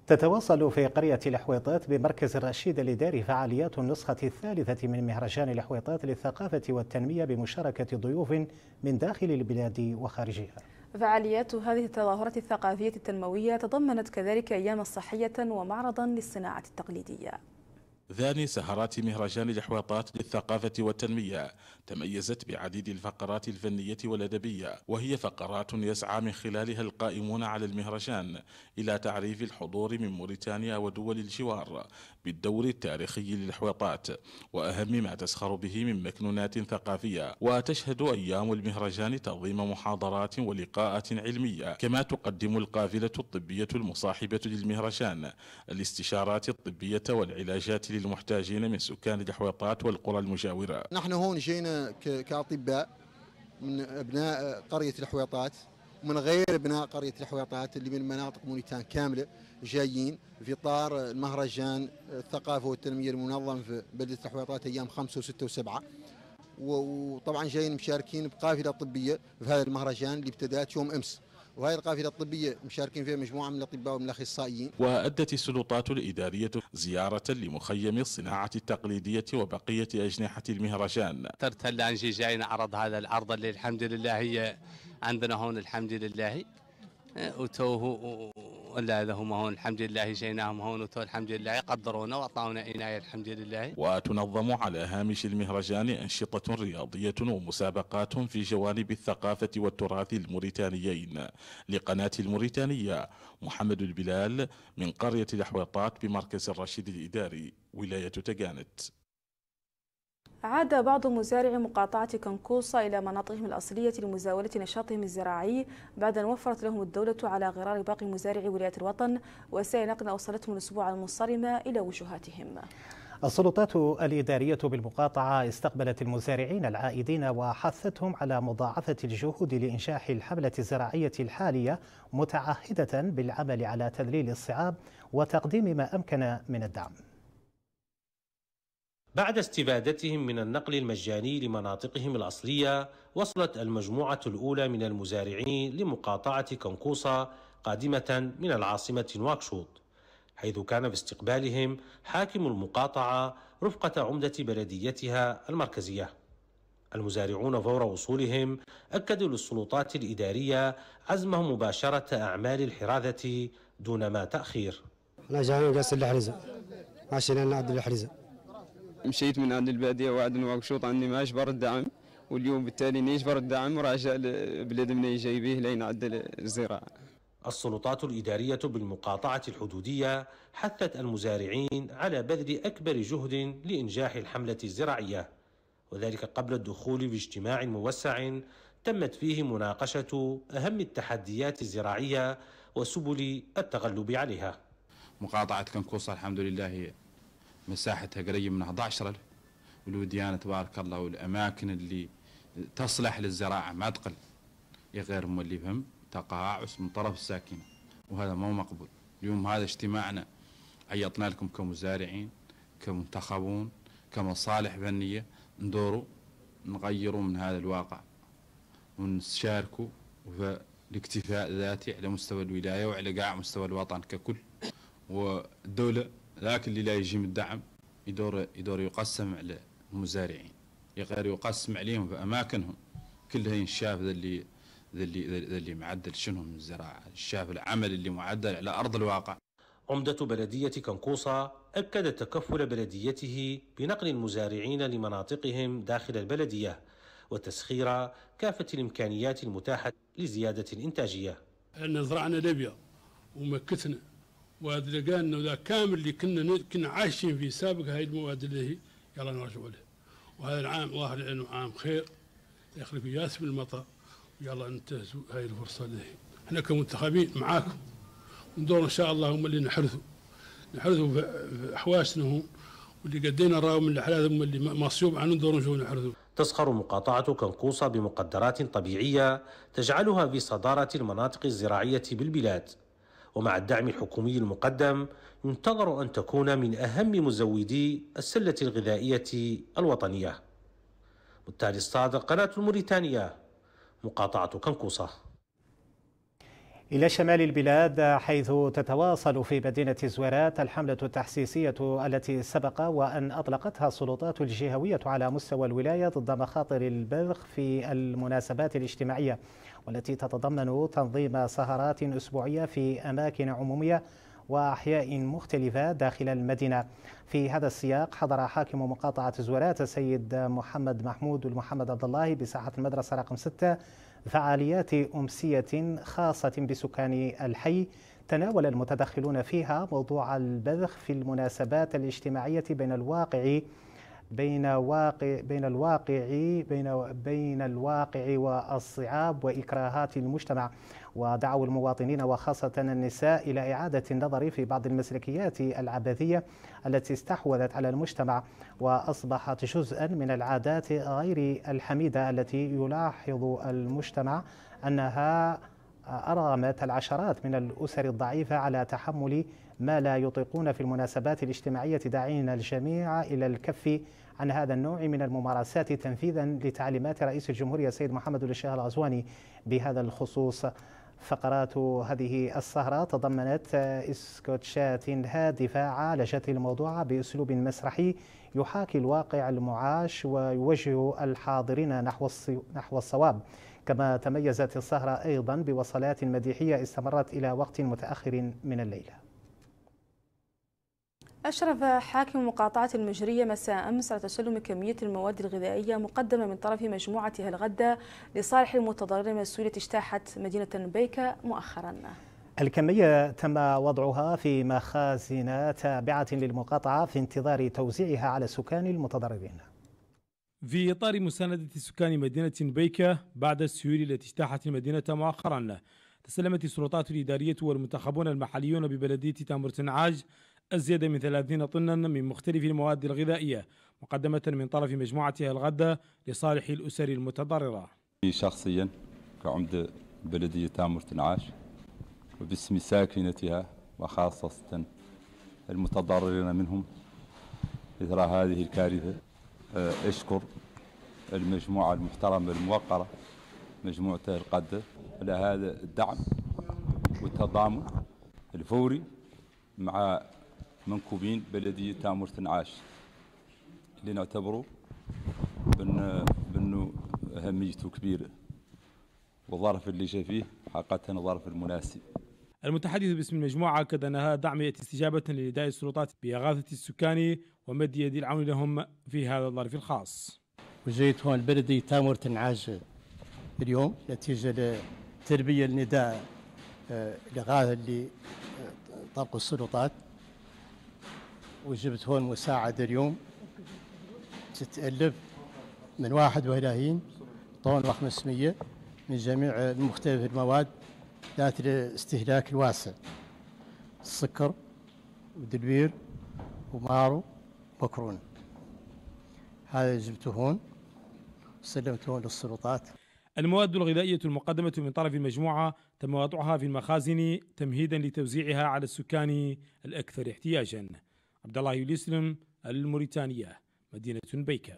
تتواصل في قرية الحويطات بمركز الرشيد لدار فعاليات النسخة الثالثة من مهرجان الحويطات للثقافة والتنمية بمشاركة ضيوف من داخل البلاد وخارجها فعاليات هذه التظاهرة الثقافية التنموية تضمنت كذلك أياما صحية ومعرضا للصناعة التقليدية ذاني سهرات مهرجان الإحواطات للثقافة والتنمية تميزت بعديد الفقرات الفنية والأدبية وهي فقرات يسعى من خلالها القائمون على المهرجان إلى تعريف الحضور من موريتانيا ودول الجوار بالدور التاريخي للحويطات وأهم ما تسخر به من مكنونات ثقافية وتشهد أيام المهرجان تنظيم محاضرات ولقاءات علمية كما تقدم القافلة الطبية المصاحبة للمهرجان الاستشارات الطبية والعلاجات للمحتاجين من سكان الحويطات والقرى المجاورة نحن هون جينا كأطباء من أبناء قرية الحويطات ومن غير أبناء قرية الحويطات اللي من مناطق مونيتان كاملة جايين في اطار المهرجان الثقافه والتنميه المنظم في بلده الحويطات ايام 5 و6 و7 وطبعا جايين مشاركين بقافله طبيه في هذا المهرجان اللي ابتدات يوم امس وهذه القافله الطبيه مشاركين فيها مجموعه من الاطباء ومن الاخصائيين. وادت السلطات الاداريه زياره لمخيم الصناعه التقليديه وبقيه اجنحه المهرجان. ترتل انجي جاي نعرض هذا العرض اللي الحمد لله هي عندنا هون الحمد لله وتوه ولا لهم هون الحمد لله جيناهم هون وتو الحمد لله قدرونا واعطونا عنايه الحمد لله. وتنظم على هامش المهرجان انشطه رياضيه ومسابقات في جوانب الثقافه والتراث الموريتانيين لقناه الموريتانيه محمد البلال من قريه الاحواطات بمركز الرشيد الاداري ولايه تجانت. عاد بعض مزارعي مقاطعة كنكوصة إلى مناطقهم الأصلية لمزاولة نشاطهم الزراعي بعد أن وفرت لهم الدولة على غرار باقي مزارعي ولاية الوطن وسائل نقل أوصلتهم الأسبوع المنصرمة إلى وجهاتهم السلطات الإدارية بالمقاطعة استقبلت المزارعين العائدين وحثتهم على مضاعفة الجهود لإنشاح الحملة الزراعية الحالية متعهدة بالعمل على تذليل الصعاب وتقديم ما أمكن من الدعم بعد استفادتهم من النقل المجاني لمناطقهم الأصلية وصلت المجموعة الأولى من المزارعين لمقاطعة كنكوصة قادمة من العاصمة نواكشوط حيث كان في استقبالهم حاكم المقاطعة رفقة عمدة بلديتها المركزية المزارعون فور وصولهم أكدوا للسلطات الإدارية عزمهم مباشرة أعمال الحراثة دون ما تأخير احنا جايين جالس الحريزة ماشيين عبد الحريزة مشيت من عند الباديه وعد نواكشوط عندي ما اجبر الدعم واليوم بالتالي نجبر الدعم وراجع لبلاد منين جاي به لين عند الزراعه السلطات الإدارية بالمقاطعة الحدودية حثت المزارعين على بذل أكبر جهد لإنجاح الحملة الزراعية وذلك قبل الدخول باجتماع موسع تمت فيه مناقشة أهم التحديات الزراعية وسبل التغلب عليها مقاطعة كنكوصة الحمد لله مساحتها قريب من 11 والوديان تبارك الله والأماكن اللي تصلح للزراعة ما تقل إيه غير فهم تقاعس من طرف الساكنة وهذا مو مقبول اليوم هذا اجتماعنا عيطنا لكم كمزارعين كمنتخبون كمصالح فنية ندوروا نغيروا من هذا الواقع ونشاركوا في الاكتفاء الذاتي على مستوى الولاية وعلى قاع مستوى الوطن ككل والدولة لكن اللي لا يجيم الدعم يدور يدور يقسم على المزارعين يغير يقسم عليهم في اماكنهم كلها ينشاف ذا اللي ذا اللي ذا اللي معدل شنو من الزراعه الشاف العمل اللي معدل على ارض الواقع عمدة بلدية كنكوصة أكد تكفل بلديته بنقل المزارعين لمناطقهم داخل البلدية وتسخير كافة الإمكانيات المتاحة لزيادة الإنتاجية أن زرعنا نبيا ومكتنا ولقى انه ذا كامل اللي كنا كنا عايشين فيه سابق هاي المواد اللي هي يلا نرجعوا له وهذا العام ظاهر انه عام خير يخلف ياسم المطر ويلا ننتهزوا هاي الفرصه اللي هي احنا كمنتخبين معاكم وندور ان شاء الله هم اللي نحرثوا نحرثوا في احواسنا واللي قدينا راهم من الاحداث هم اللي مصيوب عن ندور نشوف نحرثوا تسخر مقاطعة كنقوصة بمقدرات طبيعية تجعلها في صدارة المناطق الزراعية بالبلاد ومع الدعم الحكومي المقدم ينتظر أن تكون من أهم مزودي السلة الغذائية الوطنية بالتالي الصادق قناة الموريتانية مقاطعة كنكوصة إلى شمال البلاد حيث تتواصل في مدينة زويرات الحملة التحسيسية التي سبق وأن أطلقتها السلطات الجهوية على مستوى الولاية ضد مخاطر البذخ في المناسبات الاجتماعية والتي تتضمن تنظيم سهرات أسبوعية في أماكن عمومية وأحياء مختلفة داخل المدينة في هذا السياق حضر حاكم مقاطعة زورات السيد محمد محمود المحمد عبد الله بساحة المدرسة رقم 6 فعاليات أمسية خاصة بسكان الحي تناول المتدخلون فيها موضوع البذخ في المناسبات الاجتماعية بين الواقع بين واقع بين الواقع بين بين الواقع والصعاب واكراهات المجتمع ودعوا المواطنين وخاصه النساء الى اعاده النظر في بعض المسلكيات العبثيه التي استحوذت على المجتمع واصبحت جزءا من العادات غير الحميده التي يلاحظ المجتمع انها أرغمت العشرات من الأسر الضعيفة على تحمل ما لا يطيقون في المناسبات الاجتماعية داعين الجميع إلى الكف عن هذا النوع من الممارسات تنفيذا لتعليمات رئيس الجمهورية السيد محمد الشيخ العزواني بهذا الخصوص فقرات هذه السهرة تضمنت إسكوتشات هادفة عالجت الموضوع بأسلوب مسرحي يحاكي الواقع المعاش ويوجه الحاضرين نحو نحو الصواب كما تميزت السهرة أيضا بوصلات مديحية استمرت إلى وقت متأخر من الليلة أشرف حاكم مقاطعة المجرية مساء أمس على تسلم كمية المواد الغذائية مقدمة من طرف مجموعتها الغدة لصالح من السورية التي اجتاحت مدينة بيكا مؤخرا الكمية تم وضعها في مخازن تابعة للمقاطعة في انتظار توزيعها على سكان المتضررين في إطار مساندة سكان مدينة بيكا بعد السيول التي اجتاحت المدينة مؤخرا تسلمت السلطات الإدارية والمنتخبون المحليون ببلدية تامر عاج أزيد من 30 طنا من مختلف المواد الغذائية مقدمة من طرف مجموعتها الغدة لصالح الأسر المتضررة شخصيا كعمد بلدية تامر تنعاش وباسم ساكنتها وخاصة المتضررين منهم إثر هذه الكارثة آه، أشكر المجموعة المحترمة الموقرة مجموعة القدة على هذا الدعم والتضامن الفوري مع منكوبين بلدية تامر تنعاش اللي نعتبره بأن بأنه أهميته كبيرة والظرف اللي جاء فيه حقيقة ظرف المناسب المتحدث باسم المجموعة أكد أنها دعم يأتي استجابة لنداء السلطات بإغاثة السكان ومد يد العون لهم في هذا الظرف الخاص وجيت هون البلدي تامر تنعاج اليوم نتيجة لتربية النداء الإغاثة آه، اللي آه، طرق السلطات وجبت هون مساعدة اليوم تتألف من 31 طن و500 من جميع مختلف المواد ذات الاستهلاك الواسع السكر ودلبير ومارو ومكرونة هذا جبته هون سلمته هون للسلطات المواد الغذائية المقدمة من طرف المجموعة تم وضعها في المخازن تمهيدا لتوزيعها على السكان الأكثر احتياجا عبد الله يسلم الموريتانية مدينة بيكا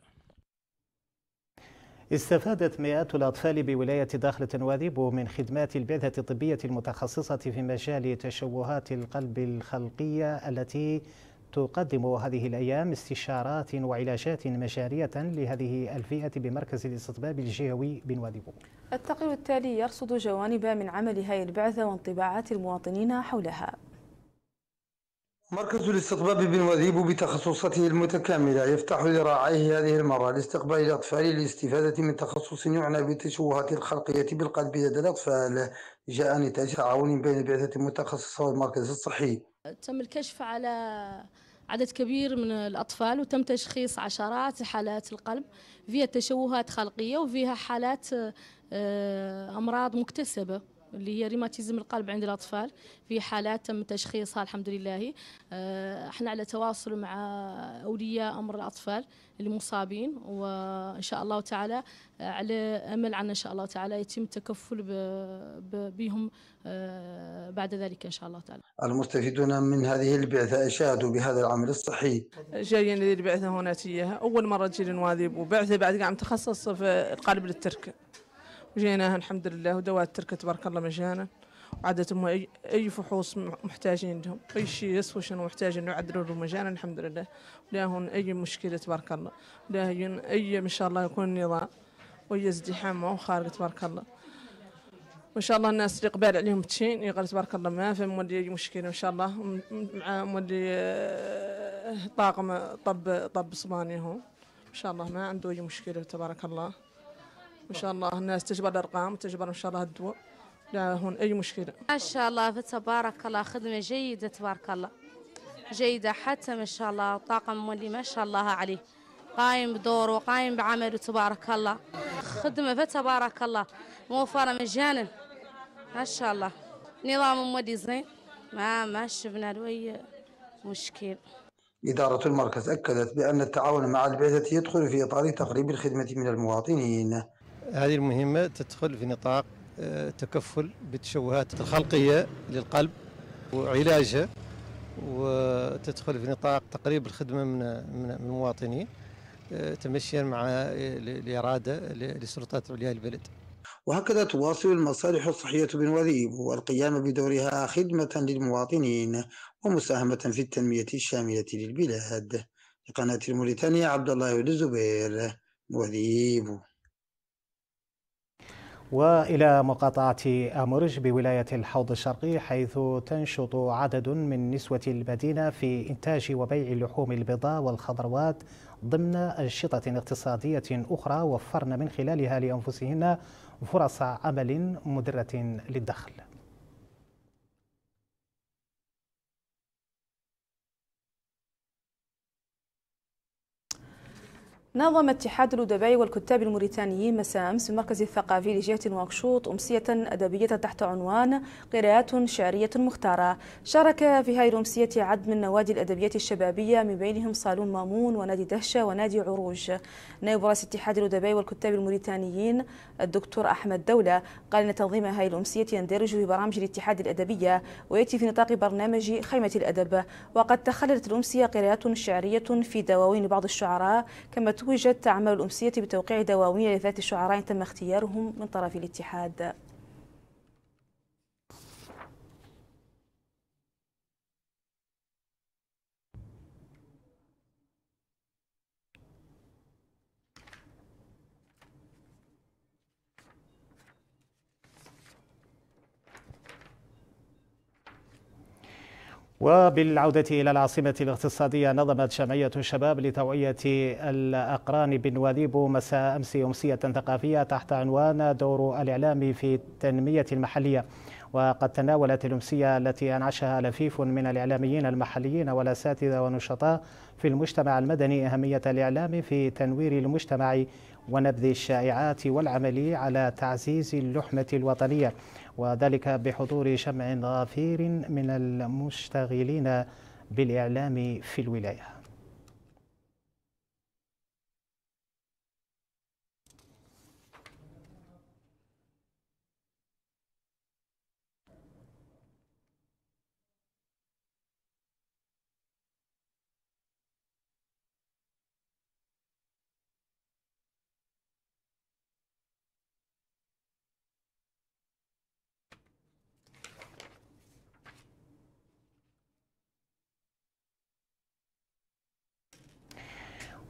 استفادت مئات الأطفال بولاية داخلة تنواذيب من خدمات البعثة الطبية المتخصصة في مجال تشوهات القلب الخلقية التي تقدم هذه الأيام استشارات وعلاجات مجارية لهذه الفئة بمركز الاستطباب الجهوي بنواذيبو التقرير التالي يرصد جوانب من عمل هذه البعثة وانطباعات المواطنين حولها مركز الاستقبال بن وذيب بتخصصاته المتكاملة يفتح ذراعيه هذه المرة لاستقبال الأطفال للاستفادة من تخصص يعنى بالتشوهات الخلقية بالقلب لدى الأطفال جاء نتاج تعاون بين البعثة المتخصصة والمركز الصحي تم الكشف على عدد كبير من الأطفال وتم تشخيص عشرات حالات القلب فيها تشوهات خلقية وفيها حالات آه، أمراض مكتسبة اللي هي ريماتيزم القلب عند الأطفال في حالات تم تشخيصها الحمد لله آه، احنا على تواصل مع أولياء أمر الأطفال المصابين وإن شاء الله تعالى على أمل عن إن شاء الله تعالى يتم التكفل بهم آه، بعد ذلك إن شاء الله تعالى المستفيدون من هذه البعثة اشادوا بهذا العمل الصحي جايين للبعثة هنا تيها أول مرة تجي لنواذيب وبعثة بعد قاعد متخصص في القلب للترك جيناها الحمد لله ودوات تركت تبارك الله مجانا وعادة ما أي, فحوص محتاجين لهم أي شيء يسوى شنو محتاجين يعدلوا له مجانا الحمد لله لا هون أي مشكلة تبارك الله لا هين أي إن شاء الله يكون نظام وأي ازدحام وخارج تبارك الله وان شاء الله الناس اللي قبال عليهم تشين يقال تبارك الله ما فهم أي مشكله ان شاء الله مع ولي آه، طاقم طب طب صباني هون ان شاء الله ما عنده اي مشكله تبارك الله ان شاء الله الناس تجبر الارقام وتجبر ان شاء الله الدواء لا هون اي مشكله ما شاء الله فتبارك الله خدمه جيده تبارك الله جيده حتى ما شاء الله طاقم مولي ما شاء الله عليه قايم بدوره وقايم بعمله تبارك الله خدمه فتبارك الله موفره مجانا ما شاء الله نظام مولي زين ما ما شفنا له اي مشكل إدارة المركز أكدت بأن التعاون مع البعثة يدخل في إطار تقريب الخدمة من المواطنين هذه المهمة تدخل في نطاق آه، تكفل بالتشوهات الخلقية للقلب وعلاجها وتدخل في نطاق تقريب الخدمة من من المواطنين آه، تمشيا مع الإرادة آه، لسلطات عليا البلد وهكذا تواصل المصالح الصحية بنوذيب والقيام بدورها خدمة للمواطنين ومساهمة في التنمية الشاملة للبلاد لقناة الموريتانية عبد الله الزبير نوذيب والى مقاطعه امرج بولايه الحوض الشرقي حيث تنشط عدد من نسوه المدينه في انتاج وبيع اللحوم البيضاء والخضروات ضمن انشطه اقتصاديه اخرى وفرن من خلالها لانفسهن فرص عمل مدره للدخل نظم اتحاد الأدباء والكتاب الموريتانيين مساء أمس في المركز الثقافي لجهة نواكشوط أمسية أدبية تحت عنوان قراءات شعرية مختارة شارك في هذه الأمسية عدد من النوادي الأدبية الشبابية من بينهم صالون مامون ونادي دهشة ونادي عروج نائب رئيس اتحاد الأدباء والكتاب الموريتانيين الدكتور أحمد دولة قال أن تنظيم هذه الأمسية يندرج في برامج الاتحاد الأدبية ويأتي في نطاق برنامج خيمة الأدب وقد تخللت الأمسية قراءات شعرية في دواوين بعض الشعراء كما توجت أعمال الأمسية بتوقيع دواوين لذات الشعراء تم اختيارهم من طرف الاتحاد وبالعودة إلى العاصمة الاقتصادية نظمت جمعية الشباب لتوعية الأقران بنواديبو مساء أمس أمسية ثقافية تحت عنوان دور الإعلام في التنمية المحلية وقد تناولت الأمسية التي أنعشها لفيف من الإعلاميين المحليين والأساتذة والنشطاء في المجتمع المدني أهمية الإعلام في تنوير المجتمع ونبذ الشائعات والعمل على تعزيز اللحمة الوطنية وذلك بحضور شمع غفير من المشتغلين بالإعلام في الولايه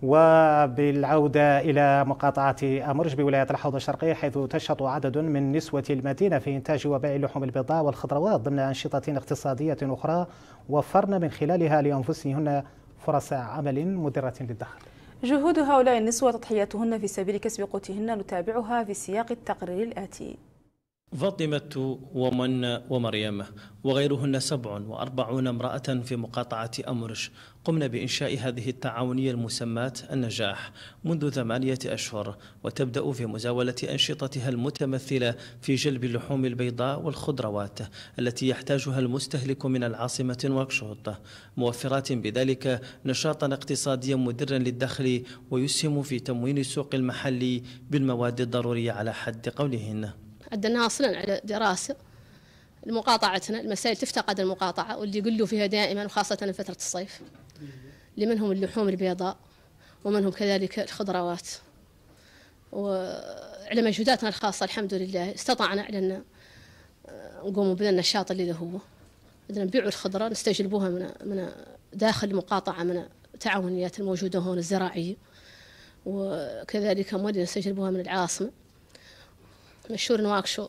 وبالعودة إلى مقاطعة أمرج بولاية الحوض الشرقية حيث تشهد عدد من نسوة المدينة في إنتاج وبيع لحوم البضاع والخضروات ضمن أنشطة اقتصادية أخرى وفرن من خلالها لأنفسهن فرص عمل مدرة للدخل جهود هؤلاء النسوة تضحياتهن في سبيل كسب قوتهن نتابعها في سياق التقرير الآتي فاطمة ومن ومريم وغيرهن سبع وأربعون امرأة في مقاطعة أمرش قمن بإنشاء هذه التعاونية المسماة النجاح منذ ثمانية أشهر وتبدأ في مزاولة أنشطتها المتمثلة في جلب اللحوم البيضاء والخضروات التي يحتاجها المستهلك من العاصمة نواكشوط موفرات بذلك نشاطا اقتصاديا مدرا للدخل ويسهم في تموين السوق المحلي بالمواد الضرورية على حد قولهن أدناها أصلا على دراسة لمقاطعتنا المسائل تفتقد المقاطعة واللي يقولوا فيها دائما وخاصة في فترة الصيف هم اللحوم البيضاء ومنهم كذلك الخضروات وعلى مجهوداتنا الخاصة الحمد لله استطعنا على أن نقوم بالنشاط اللي هو بدنا نبيع الخضرة نستجلبوها من من داخل المقاطعة من التعاونيات الموجودة هون الزراعية وكذلك أموال نستجلبوها من العاصمة مشهور نواكشو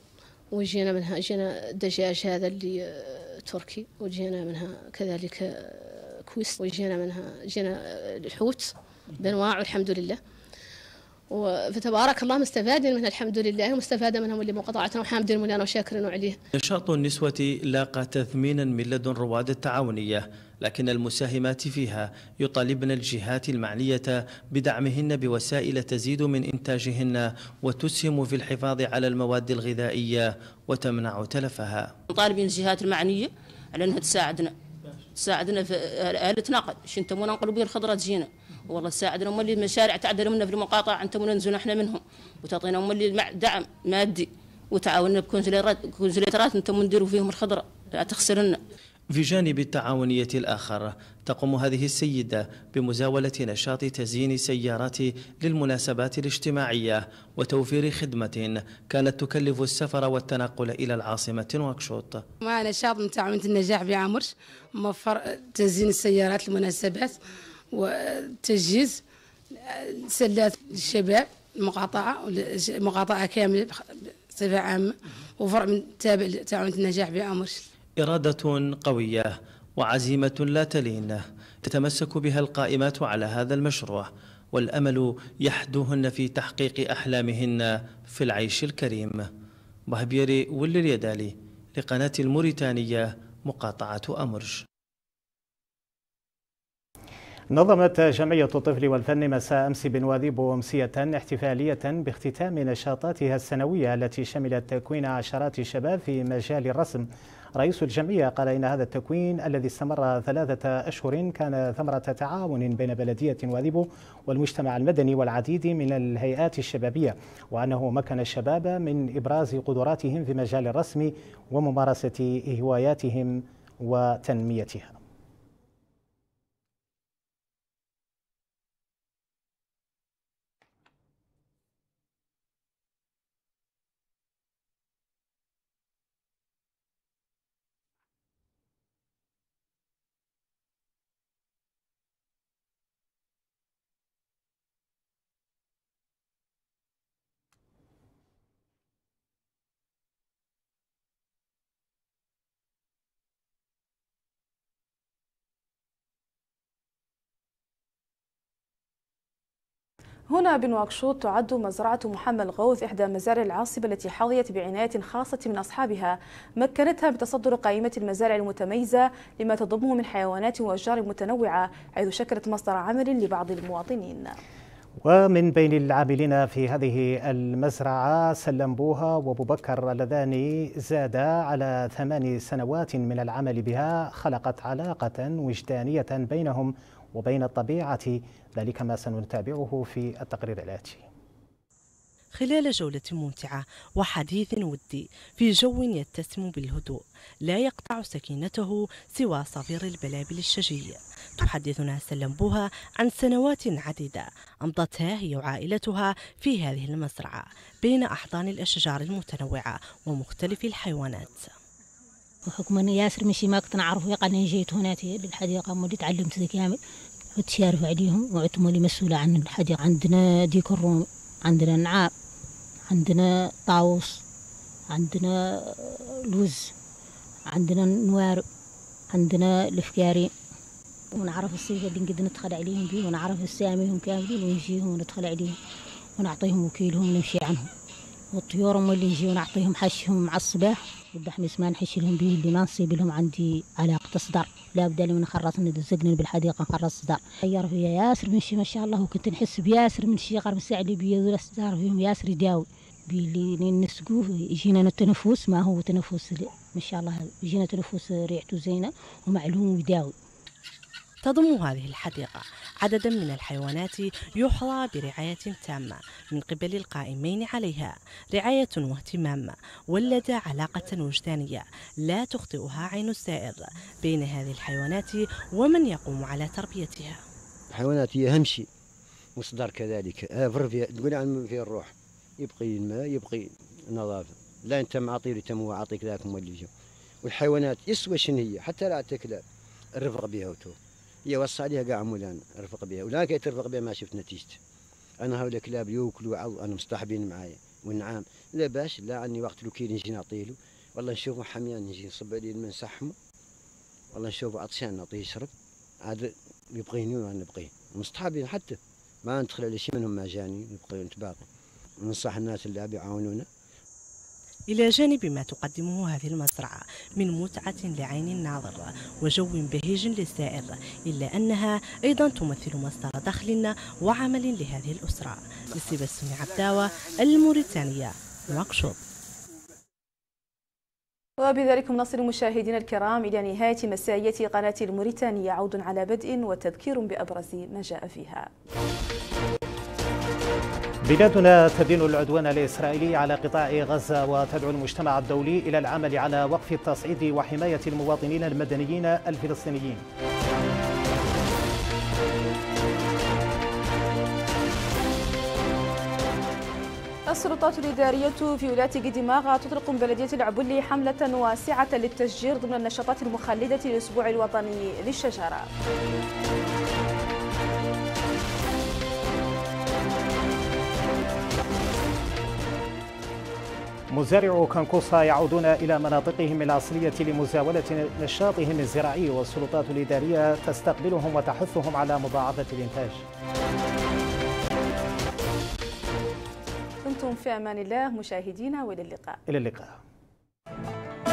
وجينا منها جينا الدجاج هذا اللي آه، تركي وجينا منها كذلك آه، كويس وجينا منها جينا آه، الحوت بانواعه الحمد لله فتبارك الله مستفادين منها الحمد لله ومستفاد منهم اللي مقاطعتنا وحامدين مولانا وشاكرين عليه. نشاط النسوه لاقى تثمينا من لدن رواد التعاونيه، لكن المساهمات فيها يطالبن الجهات المعنيه بدعمهن بوسائل تزيد من انتاجهن وتسهم في الحفاظ على المواد الغذائيه وتمنع تلفها. مطالبين الجهات المعنيه على انها تساعدنا تساعدنا في التناقل، شنتمونا بين الخضره تجينا. والله ساعدنا هم اللي المشاريع تعدلوا منا في المقاطعه انتم ننزل احنا منهم وتعطينا هم اللي دعم مادي وتعاوننا بكونسليترات انتم نديروا فيهم الخضره لا تخسرنا في جانب التعاونية الآخر تقوم هذه السيدة بمزاولة نشاط تزيين سيارات للمناسبات الاجتماعية وتوفير خدمة كانت تكلف السفر والتنقل إلى العاصمة نواكشوط مع نشاط متعاونة النجاح النجاح بعامرش موفر تزيين السيارات للمناسبات وتجهيز سلات الشباب المقاطعة مقاطعة كاملة بصفة عامة وفرع من تابع لتعاون النجاح بأمر إرادة قوية وعزيمة لا تلين تتمسك بها القائمات على هذا المشروع والأمل يحدوهن في تحقيق أحلامهن في العيش الكريم بهبيري ولليدالي لقناة الموريتانية مقاطعة أمرج نظمت جمعية الطفل والفن مساء أمس بنوادي بومسية احتفالية باختتام نشاطاتها السنوية التي شملت تكوين عشرات الشباب في مجال الرسم رئيس الجمعية قال إن هذا التكوين الذي استمر ثلاثة أشهر كان ثمرة تعاون بين بلدية واذبو والمجتمع المدني والعديد من الهيئات الشبابية وأنه مكن الشباب من إبراز قدراتهم في مجال الرسم وممارسة هواياتهم وتنميتها هنا بنواكشوط تعد مزرعة محمد الغوث إحدى مزارع العاصمة التي حظيت بعناية خاصة من أصحابها مكنتها بتصدر قائمة المزارع المتميزة لما تضمه من حيوانات وأشجار متنوعة حيث شكلت مصدر عمل لبعض المواطنين ومن بين العاملين في هذه المزرعة سلمبوها وابو بكر اللذان زادا على ثمان سنوات من العمل بها خلقت علاقة وجدانية بينهم وبين الطبيعة ذلك ما سنتابعه في التقرير الآتي خلال جولة ممتعة وحديث ودي في جو يتسم بالهدوء لا يقطع سكينته سوى صفير البلابل الشجي تحدثنا سلمبوها عن سنوات عديدة أمضتها هي وعائلتها في هذه المزرعة بين أحضان الأشجار المتنوعة ومختلف الحيوانات وحكم أنا ياسر مشي ما كنت نعرفه يقال أنا جيت هنا للحديقة مولي تعلمت كامل وتشارف عليهم وعتموا لي مسؤولة عن الحديقة عندنا ديك الروم عندنا نعاب عندنا طاووس عندنا لوز عندنا نوار عندنا الفكاري ونعرف الصيفة اللي نقدر ندخل عليهم بيه ونعرف الساميهم كاملين ونجيهم وندخل عليهم ونعطيهم وكيلهم ونمشي عنهم والطيور اللي نجي ونعطيهم حشهم مع الصباح والدحميس ما نحش لهم به اللي ما نصيب لهم عندي علاقة تصدر لا بد لي من خرص ندزقني بالحديقة نخرص صدر غير فيا ياسر من شي ما شاء الله وكنت نحس بياسر من شي غير مساع اللي ولا صدر فيهم ياسر يداوي بلي نسقوه يجينا التنفس ما هو تنفس ما شاء الله يجينا تنفس ريحته زينة ومعلوم يداوي تضم هذه الحديقة عددا من الحيوانات يحظى برعاية تامة من قبل القائمين عليها رعاية واهتمام ولد علاقة وجدانية لا تخطئها عين السائر بين هذه الحيوانات ومن يقوم على تربيتها الحيوانات هي أهم شيء مصدر كذلك أفر آه، فيها تقول عن فيها الروح يبقي الماء يبقي النظافة لا أنت معطي تم وعطيك ذاك مولي والحيوانات يسوى شنو هي حتى لا تكلى الرفق بها وتو هي وصى عليها كاع مولانا رفق بها ولا كي ترفق بها ما شفت نتيجته انا هؤلاء الكلاب ياكلوا عو انا مصطحبين معايا والنعام لا باش لا عني وقت لو كي نجي نعطيلو والله نشوفو حميان نجي نصب عليه الماء نسحمو والله نشوفو عطشان نعطيه يشرب عاد يبغيني وانا نبغيه مصطحبين حتى ما ندخل على شي منهم ما جاني نبقى نتباقى ننصح الناس اللي يعاونونا إلى جانب ما تقدمه هذه المزرعة من متعة لعين الناظر وجو بهيج للسائر إلا أنها أيضا تمثل مصدر دخل وعمل لهذه الأسرة نسيب عبداوة الموريتانية مكشوط وبذلك نصل مشاهدينا الكرام إلى نهاية مسائية قناة الموريتانية عود على بدء وتذكير بأبرز ما جاء فيها بلادنا تدين العدوان الإسرائيلي على قطاع غزة وتدعو المجتمع الدولي إلى العمل على وقف التصعيد وحماية المواطنين المدنيين الفلسطينيين السلطات الإدارية في ولاية قدماغ تطلق بلدية العبلي حملة واسعة للتشجير ضمن النشاطات المخلدة للأسبوع الوطني للشجرة مزارع كنكوسا يعودون إلى مناطقهم الأصلية لمزاولة نشاطهم الزراعي والسلطات الإدارية تستقبلهم وتحثهم على مضاعفة الإنتاج كنتم في أمان الله مشاهدينا وإلى اللقاء إلى اللقاء